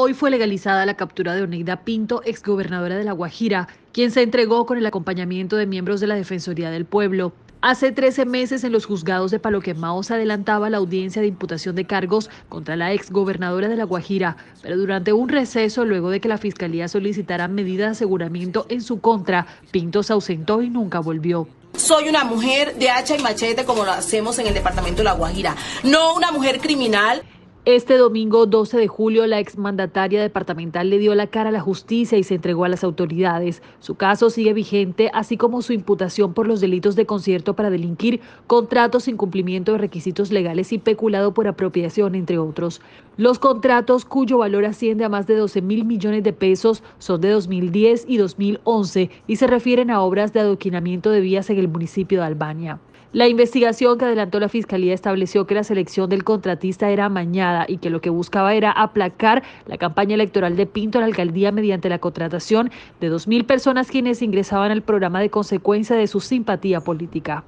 Hoy fue legalizada la captura de Oneida Pinto, exgobernadora de La Guajira, quien se entregó con el acompañamiento de miembros de la Defensoría del Pueblo. Hace 13 meses en los juzgados de Paloquemao se adelantaba la audiencia de imputación de cargos contra la exgobernadora de La Guajira, pero durante un receso, luego de que la Fiscalía solicitara medidas de aseguramiento en su contra, Pinto se ausentó y nunca volvió. Soy una mujer de hacha y machete como lo hacemos en el departamento de La Guajira, no una mujer criminal. Este domingo 12 de julio, la exmandataria departamental le dio la cara a la justicia y se entregó a las autoridades. Su caso sigue vigente, así como su imputación por los delitos de concierto para delinquir, contratos sin cumplimiento de requisitos legales y peculado por apropiación, entre otros. Los contratos, cuyo valor asciende a más de 12 mil millones de pesos, son de 2010 y 2011 y se refieren a obras de adoquinamiento de vías en el municipio de Albania. La investigación que adelantó la Fiscalía estableció que la selección del contratista era amañada y que lo que buscaba era aplacar la campaña electoral de Pinto a la alcaldía mediante la contratación de 2.000 personas quienes ingresaban al programa de consecuencia de su simpatía política.